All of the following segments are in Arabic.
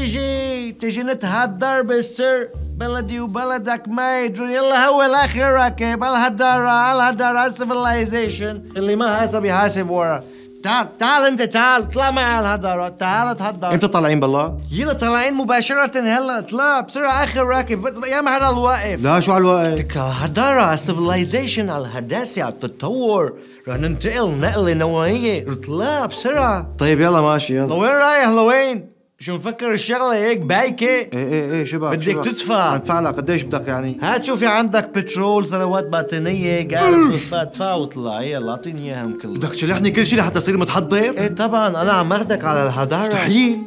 تجي تجي نتهدر بالسر بلدي وبلدك ما يدرون يلا هو الاخرك بالهدارة الهدارة السيفلايزيشن اللي ما حاسب يحاسب ورا تعال تعال انت تعال اطلع معي الهدارة تعال اتهدر امتى طالعين بالله؟ يلا طالعين مباشرة هلا اطلع بسرعة اخر راكب بس يا محل حدا الواقف لا شو على الواقف؟ لك الهدارة على السيفلايزيشن على الهداسة على التطور رح ننتقل نقلة نوعية اطلع بسرعة طيب يلا ماشي يلا لوين رايح لوين؟ شو مفكر الشغله هيك بايكه؟ ايه ايه ايه شبك بدك شبك. تدفع ادفع لك قديش بدك يعني؟ هات شوفي عندك بترول سنوات باطنيه غاز فوسفات فاوت طلع يلا اعطيني اياهم كلهم بدك تشلحني كل شيء لحتى اصير متحضر؟ ايه طبعا انا عم اخذك على الهدارة مستحيل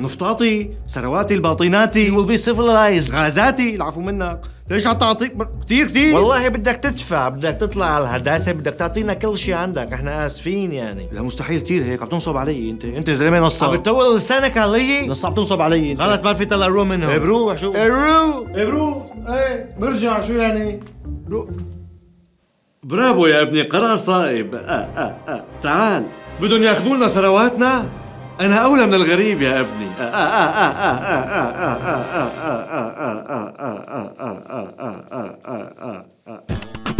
منفطاطي سرواتي الباطيناتي ويل بي civilized. غازاتي العفو منك ليش عم تعطيك كثير كثير والله بدك تدفع بدك تطلع على الهداسه بدك تعطينا كل شيء عندك احنا اسفين يعني لا مستحيل كثير هيك عم تنصب علي انت انت زلمه نصاب عم بتطول لسانك علي نص عم تنصب علي انت خلص ما في طلع رو منهم ايه بروح شو ايه برو ايه برو ايه برجع شو يعني رو برافو يا ابني قرار صائب آه آه آه. تعال بدهم ياخذوا لنا ثرواتنا أنا أولى من الغريب يا ابني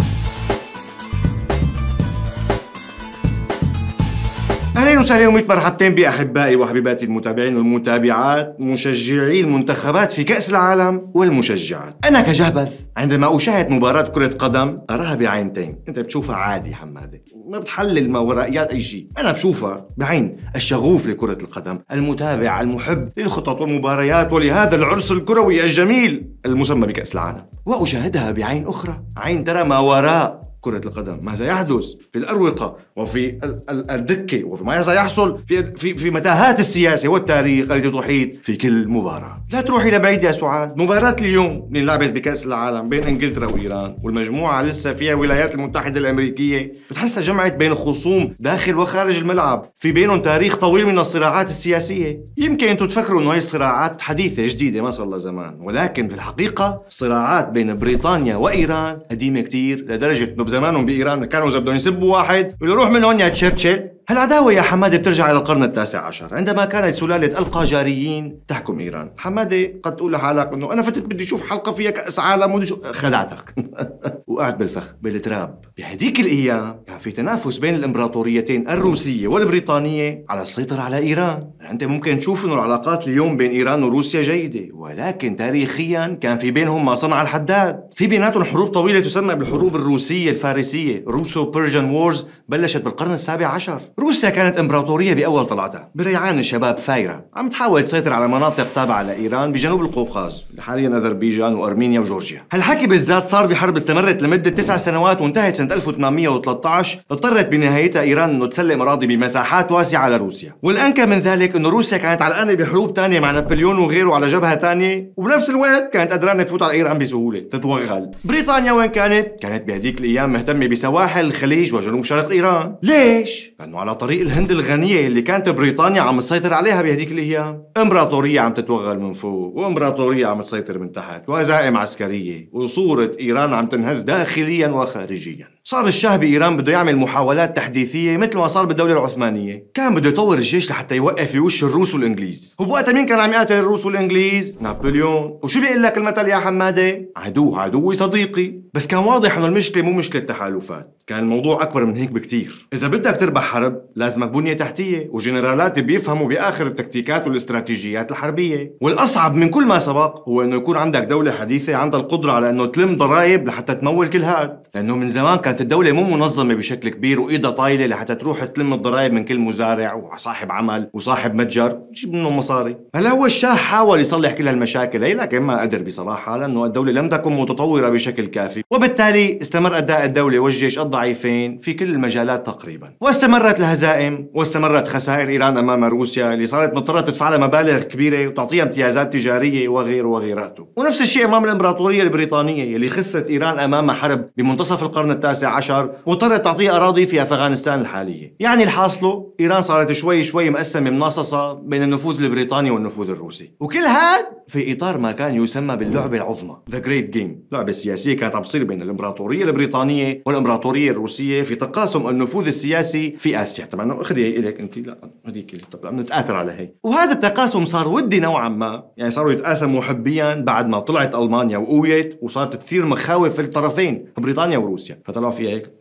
اهلا وسهلا وميت مرحبتين باحبائي وحبيباتي المتابعين والمتابعات مشجعي المنتخبات في كاس العالم والمشجعات انا كجهبذ عندما اشاهد مباراه كره قدم اراها بعينتين انت بتشوفها عادي حماده ما بتحلل ما ورائيات اي شيء انا بشوفها بعين الشغوف لكره القدم المتابع المحب للخطط والمباريات ولهذا العرس الكروي الجميل المسمى بكاس العالم واشاهدها بعين اخرى عين ترى ما وراء كرة القدم ماذا يحدث في الأروقة وفي الدكة وفي ماذا سيحصل في, في, في متاهات السياسة والتاريخ التي تحيط في كل مباراة لا تروحي لبعيد يا سعاد مباراة اليوم اللي لعبت بكأس العالم بين إنجلترا وإيران والمجموعة لسه فيها الولايات المتحدة الأمريكية بتحسها جمعت بين خصوم داخل وخارج الملعب في بينهم تاريخ طويل من الصراعات السياسية يمكن أنتم تفكروا أنه هي الصراعات حديثة جديدة ما صار لها زمان ولكن في الحقيقة صراعات بين بريطانيا وإيران قديمة كتير لدرجة بزمانهم بايران كانوا اذا بدهم يسبوا واحد يقولوا روح من هون يا تشرشل هالعداوة يا حمادة بترجع إلى القرن التاسع عشر عندما كانت سلالة القاجاريين تحكم إيران حمادة قد تقول لحالك أنه أنا فتت بدي أشوف حلقة فيها كأس عالم ودي خدعتك وقعت بالفخ بالتراب بهديك الايام كان في تنافس بين الامبراطوريتين الروسيه والبريطانيه على السيطره على ايران، انت ممكن تشوف انه العلاقات اليوم بين ايران وروسيا جيده، ولكن تاريخيا كان في بينهم ما صنع الحداد، في بيناتهم حروب طويله تسمى بالحروب الروسيه الفارسيه، روسو بيرجن وورز بلشت بالقرن السابع عشر، روسيا كانت امبراطوريه باول طلعتها، بريعان الشباب فايره، عم تحاول تسيطر على مناطق تابعه لايران بجنوب القوقاز، حاليا اذربيجان وارمينيا وجورجيا، هالحكي بالذات صار بحرب استمرت لمده تسع سنوات وانتهت سنه 1813 اضطرت بنهايتها إيران أنه تسلم أراضي بمساحات واسعة لروسيا والأنكى من ذلك أنه روسيا كانت علقانة بحروب تانية مع نابليون وغيره على جبهة تانية وبنفس الوقت كانت قدرانة تفوت على إيران بسهولة تتوغل بريطانيا وين كانت؟ كانت بهذيك الأيام مهتمة بسواحل الخليج وجنوب شرق إيران ليش؟ لأنه على طريق الهند الغنية اللي كانت بريطانيا عم تسيطر عليها بهذيك الأيام إمبراطورية عم تتوغل من فوق وإمبراطورية عم تسيطر من تحت وهزائم عسكرية وصورة إيران عم تنهز داخليا وخارجيا صار الشاه بإيران بده يعمل محاولات تحديثية مثل ما صار بالدولة العثمانية كان بده يطور الجيش لحتى يوقف يوش الروس والإنجليز وبوقتها مين كان عم يقاتل الروس والإنجليز؟ نابليون وشو بيقول لك المثل يا حمادة؟ عدو عدوي صديقي بس كان واضح انه المشكلة مو مشكلة تحالفات كان الموضوع أكبر من هيك بكتير إذا بدك تربح حرب لازمك بنية تحتية وجنرالات بيفهموا بآخر التكتيكات والاستراتيجيات الحربية والأصعب من كل ما سبق هو أنه يكون عندك دولة حديثة عندها القدرة على أنه تلم ضرائب لحتى تمول كل هاد لأنه من زمان كان كانت الدولة مو منظمة بشكل كبير وإيدها طايلة لحتى تروح تلم الضرائب من كل مزارع وصاحب عمل وصاحب متجر تجيب منه مصاري هلا هو الشاه حاول يصلح كل هالمشاكل هي لكن ما قدر بصراحة لأنه الدولة لم تكن متطورة بشكل كافي وبالتالي استمر أداء الدولة والجيش الضعيفين في كل المجالات تقريبا واستمرت الهزائم واستمرت خسائر إيران أمام روسيا اللي صارت مضطرة تدفع لها مبالغ كبيرة وتعطيها امتيازات تجارية وغير وغيراته ونفس الشيء أمام الإمبراطورية البريطانية اللي خسرت إيران أمام حرب بمنتصف القرن التاسع عشر واضطرت تعطيه أراضي في أفغانستان الحالية يعني الحاصله إيران صارت شوي شوي مقسمة مناصصة بين النفوذ البريطاني والنفوذ الروسي وكل هاد في إطار ما كان يسمى باللعبة العظمى ذا جريت جيم لعبة سياسية كانت عم تصير بين الإمبراطورية البريطانية والإمبراطورية الروسية في تقاسم النفوذ السياسي في آسيا طبعا أخذي هي إلك أنت لا هذيك طبعا نتآثر على هي وهذا التقاسم صار ودي نوعا ما يعني صاروا يتقاسموا حبيا بعد ما طلعت ألمانيا وقويت وصارت تثير مخاوف في الطرفين بريطانيا وروسيا فطلعوا فيها هيك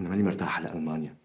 أنا ماني مرتاح على ألمانيا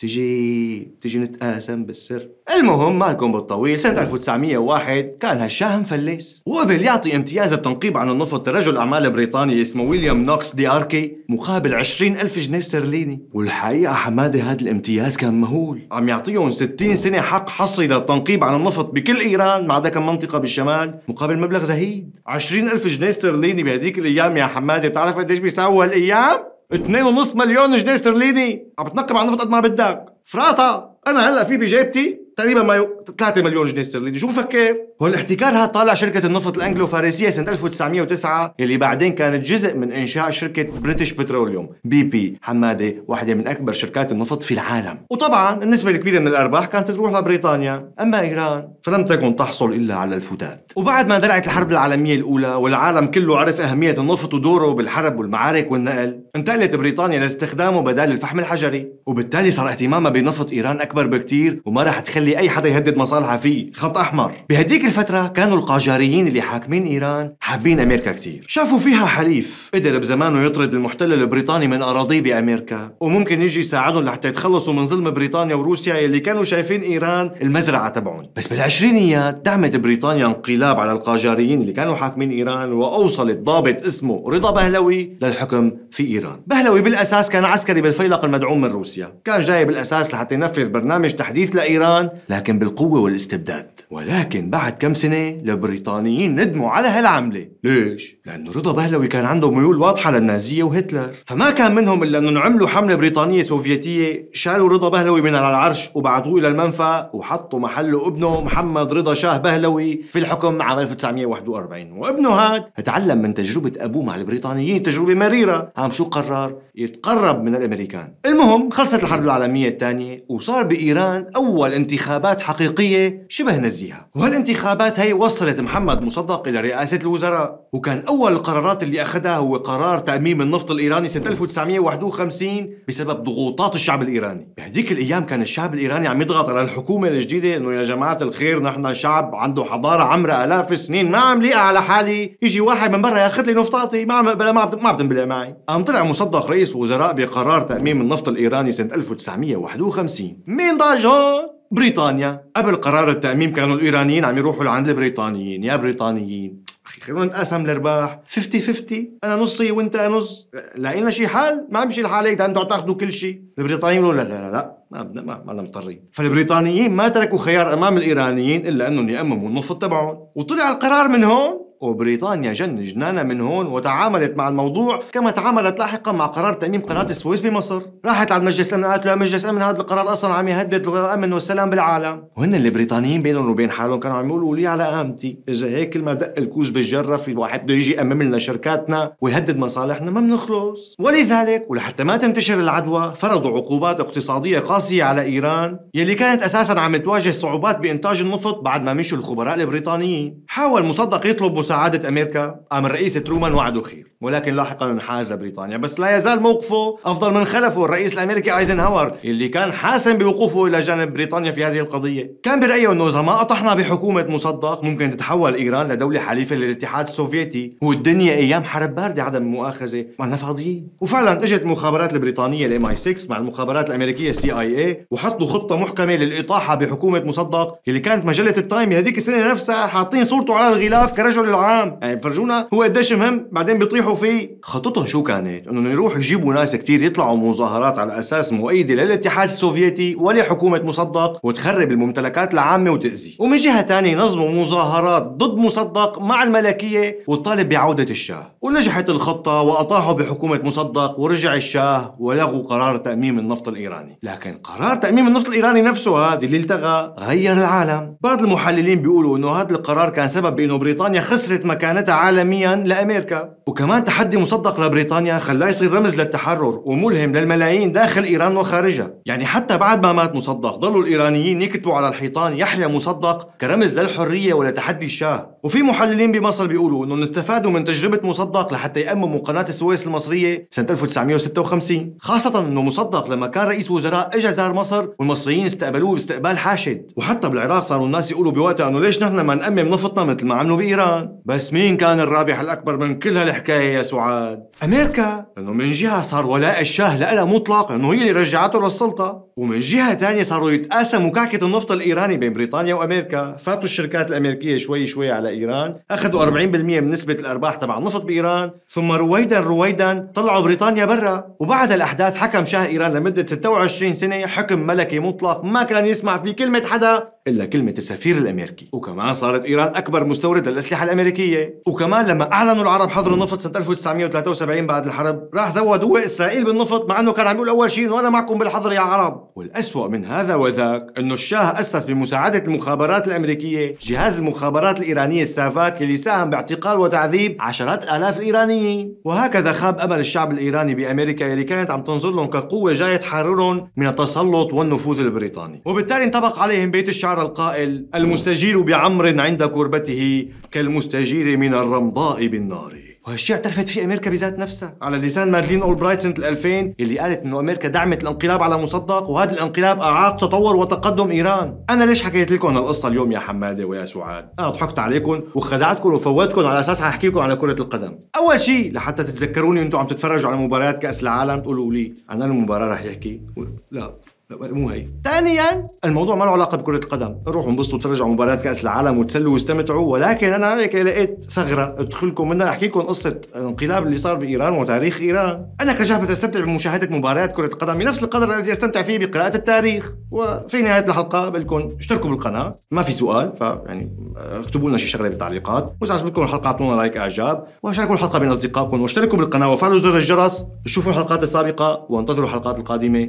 تجي تجي نتقاسم بالسر المهم مالكم بالطويل سنة 1901 نعم. كان هالشاه مفلس وقبل يعطي امتياز التنقيب عن النفط لرجل أعمال بريطاني اسمه ويليام نوكس دي أركي مقابل 20 ألف جنيه استرليني والحقيقة حمادة هذا الامتياز كان مهول عم يعطيهم 60 سنة حق حصري للتنقيب عن النفط بكل إيران ما عدا كم منطقة بالشمال مقابل مبلغ زهيد 20 ألف جنيه استرليني بهديك الأيام يا حمادة بتعرف قديش بيساووا هالأيام؟ 2.5 مليون جنيه استرليني عم تنقب على النفط قد ما بدك فراطة انا هلا في بجيبتي تقريبا ما 3 مليون جنيه استرليني شو مفكر؟ والاحتكار هذا طالع شركة النفط الأنجلو فارسية سنة 1909 يلي بعدين كانت جزء من إنشاء شركة بريتش بتروليوم بي بي حمادة واحدة من أكبر شركات النفط في العالم وطبعا النسبة الكبيرة من الأرباح كانت تروح لبريطانيا أما إيران فلم تكن تحصل إلا على الفتات وبعد ما درعت الحرب العالمية الأولى والعالم كله عرف أهمية النفط ودوره بالحرب والمعارك والنقل انتقلت بريطانيا لاستخدامه بدال الفحم الحجري وبالتالي صار اهتمامها بنفط إيران أكبر بكثير وما راح تخلي يخلي أي حدا يهدد مصالحها فيه خط أحمر بهديك الفترة كانوا القاجاريين اللي حاكمين إيران حابين أمريكا كتير شافوا فيها حليف قدر بزمانه يطرد المحتل البريطاني من أراضيه بأمريكا وممكن يجي يساعدهم لحتى يتخلصوا من ظلم بريطانيا وروسيا اللي كانوا شايفين إيران المزرعة تبعهم بس بالعشرينيات دعمت بريطانيا انقلاب على القاجاريين اللي كانوا حاكمين إيران وأوصلت ضابط اسمه رضا بهلوي للحكم في إيران بهلوي بالأساس كان عسكري بالفيلق المدعوم من روسيا كان جاي بالأساس لحتى ينفذ برنامج تحديث لإيران لكن بالقوة والاستبداد ولكن بعد كم سنة البريطانيين ندموا على هالعملة ليش؟ لأنه رضا بهلوي كان عنده ميول واضحة للنازية وهتلر فما كان منهم إلا أنهم عملوا حملة بريطانية سوفيتية شالوا رضا بهلوي من على العرش وبعثوه إلى المنفى وحطوا محله ابنه محمد رضا شاه بهلوي في الحكم عام 1941 وابنه هاد تعلم من تجربة أبوه مع البريطانيين تجربة مريرة عم شو قرر؟ يتقرب من الأمريكان المهم خلصت الحرب العالمية الثانية وصار بإيران أول انتخاب انتخابات حقيقية شبه نزيهة وهالانتخابات هي وصلت محمد مصدق إلى رئاسة الوزراء وكان أول القرارات اللي أخذها هو قرار تأميم النفط الإيراني سنة 1951 بسبب ضغوطات الشعب الإيراني بهديك الأيام كان الشعب الإيراني عم يضغط على الحكومة الجديدة إنه يا جماعة الخير نحن شعب عنده حضارة عمرة آلاف السنين ما عم ليقع على حالي يجي واحد من برا ياخذ لي نفطاتي ما عم ما ما بتنبلع معي قام طلع مصدق رئيس وزراء بقرار تأميم النفط الإيراني سنة 1951 مين ضاج هون؟ بريطانيا قبل قرار التأميم كانوا الإيرانيين عم يروحوا لعند البريطانيين يا بريطانيين أخي خلونا نتقاسم الأرباح 50-50 أنا نصي وأنت نص لقينا شي حال ما عم يمشي الحال هيك بدكم تاخذوا كل شيء البريطانيين بيقولوا لا لا لا ما بدنا ما ما مضطرين فالبريطانيين ما تركوا خيار امام الايرانيين الا انهم يامموا النفط تبعهم وطلع القرار من هون وبريطانيا جن جنانا من هون وتعاملت مع الموضوع كما تعاملت لاحقا مع قرار تأميم قناة السويس بمصر راحت على مجلس الأمن قالت له مجلس الأمن هذا القرار أصلا عم يهدد الأمن والسلام بالعالم وهن البريطانيين بينهم وبين حالهم كانوا عم يقولوا لي على قامتي إذا هيك كل ما دق الكوز بالجرة في واحد بده يجي يأمم لنا شركاتنا ويهدد مصالحنا ما بنخلص ولذلك ولحتى ما تنتشر العدوى فرضوا عقوبات اقتصادية قاسية على إيران يلي كانت أساسا عم تواجه صعوبات بإنتاج النفط بعد ما مشوا الخبراء البريطانيين حاول مصدق يطلب سعادة أمريكا قام الرئيس ترومان وعده خير ولكن لاحقا انحاز لبريطانيا بس لا يزال موقفه أفضل من خلفه الرئيس الأمريكي ايزنهاور اللي كان حاسم بوقوفه إلى جانب بريطانيا في هذه القضية كان برأيه أنه إذا ما أطحنا بحكومة مصدق ممكن تتحول إيران لدولة حليفة للاتحاد السوفيتي والدنيا أيام حرب باردة عدم المؤاخذة وأنا فاضيين وفعلا اجت المخابرات البريطانية الام اي 6 مع المخابرات الأمريكية سي اي اي وحطوا خطة محكمة للإطاحة بحكومة مصدق اللي كانت مجلة التايم هذيك السنة نفسها حاطين صورته على الغلاف كرجل عام يعني بفرجونا هو قديش مهم بعدين بيطيحوا فيه خطتهم شو كانت انه يروحوا يجيبوا ناس كثير يطلعوا مظاهرات على اساس مؤيده للاتحاد السوفيتي ولحكومه مصدق وتخرب الممتلكات العامه وتاذي ومن جهه ثانيه نظموا مظاهرات ضد مصدق مع الملكيه وطالب بعوده الشاه ونجحت الخطه واطاحوا بحكومه مصدق ورجع الشاه ولغوا قرار تاميم النفط الايراني لكن قرار تاميم النفط الايراني نفسه هذا اللي التغى غير العالم بعض المحللين بيقولوا انه هذا القرار كان سبب بانه بريطانيا خسرت وصلت مكانتها عالميا لأمريكا وكمان تحدي مصدق لبريطانيا خلاه يصير رمز للتحرر وملهم للملايين داخل إيران وخارجها يعني حتى بعد ما مات مصدق ضلوا الإيرانيين يكتبوا على الحيطان يحيى مصدق كرمز للحرية ولتحدي الشاه وفي محللين بمصر بيقولوا انه استفادوا من تجربة مصدق لحتى يأمموا قناة السويس المصرية سنة 1956 خاصة أنه مصدق لما كان رئيس وزراء اجى زار مصر والمصريين استقبلوه باستقبال حاشد وحتى بالعراق صاروا الناس يقولوا بوقتها أنه ليش نحن ما نأمم نفطنا مثل ما عملوا بإيران بس مين كان الرابح الأكبر من كل هالحكاية يا سعاد؟ أمريكا لأنه من جهة صار ولاء الشاه لها مطلق لأنه هي اللي رجعته للسلطة ومن جهة ثانيه صاروا يتقاسموا كعكة النفط الإيراني بين بريطانيا وأمريكا فاتوا الشركات الأمريكية شوي شوي على إيران أخذوا 40% من نسبة الأرباح تبع النفط بإيران ثم رويدا رويدا طلعوا بريطانيا برا وبعد الأحداث حكم شاه إيران لمدة 26 سنة حكم ملكي مطلق ما كان يسمع في كلمة حدا إلا كلمة السفير الأمريكي وكمان صارت إيران أكبر مستورد للأسلحة الأمريكية وكمان لما أعلنوا العرب حظر النفط سنة 1973 بعد الحرب راح زود هو إسرائيل بالنفط مع أنه كان عم يقول أول شيء أنه أنا معكم بالحظر يا عرب والأسوأ من هذا وذاك أنه الشاه أسس بمساعدة المخابرات الأمريكية جهاز المخابرات الإيرانية السافاك اللي ساهم باعتقال وتعذيب عشرات آلاف الإيرانيين وهكذا خاب أمل الشعب الإيراني بأمريكا اللي كانت عم تنظر لهم كقوة جاية تحررهم من التسلط والنفوذ البريطاني وبالتالي انطبق عليهم بيت الشعب شعر القائل المستجير بعمر عند كربته كالمستجير من الرمضاء بالنار وهالشيء اعترفت فيه امريكا بذات نفسها على لسان مادلين اولبرايت سنه 2000 اللي قالت انه امريكا دعمت الانقلاب على مصدق وهذا الانقلاب اعاق تطور وتقدم ايران انا ليش حكيت لكم هالقصه اليوم يا حماده ويا سعاد انا ضحكت عليكم وخدعتكم وفوتكم على اساس حاحكي لكم على كره القدم اول شيء لحتى تتذكروني انتم عم تتفرجوا على مباريات كاس العالم تقولوا لي عن المباراه رح يحكي و... لا مو هي ثانيا الموضوع ما له علاقه بكره القدم روحوا انبسطوا تفرجوا على مباريات كاس العالم وتسلوا واستمتعوا ولكن انا هيك لقيت ثغره ادخلكم منها احكي لكم قصه الانقلاب اللي صار بايران وتاريخ ايران انا كشاب استمتع بمشاهده مباريات كره القدم بنفس القدر الذي استمتع فيه بقراءه التاريخ وفي نهايه الحلقه بقول اشتركوا بالقناه ما في سؤال فيعني اكتبوا لنا شي شغله بالتعليقات واذا عجبتكم الحلقه اعطونا لايك اعجاب وشاركوا الحلقه بين اصدقائكم واشتركوا بالقناه وفعلوا زر الجرس شوفوا الحلقات السابقه وانتظروا الحلقات القادمه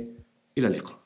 الى اللقاء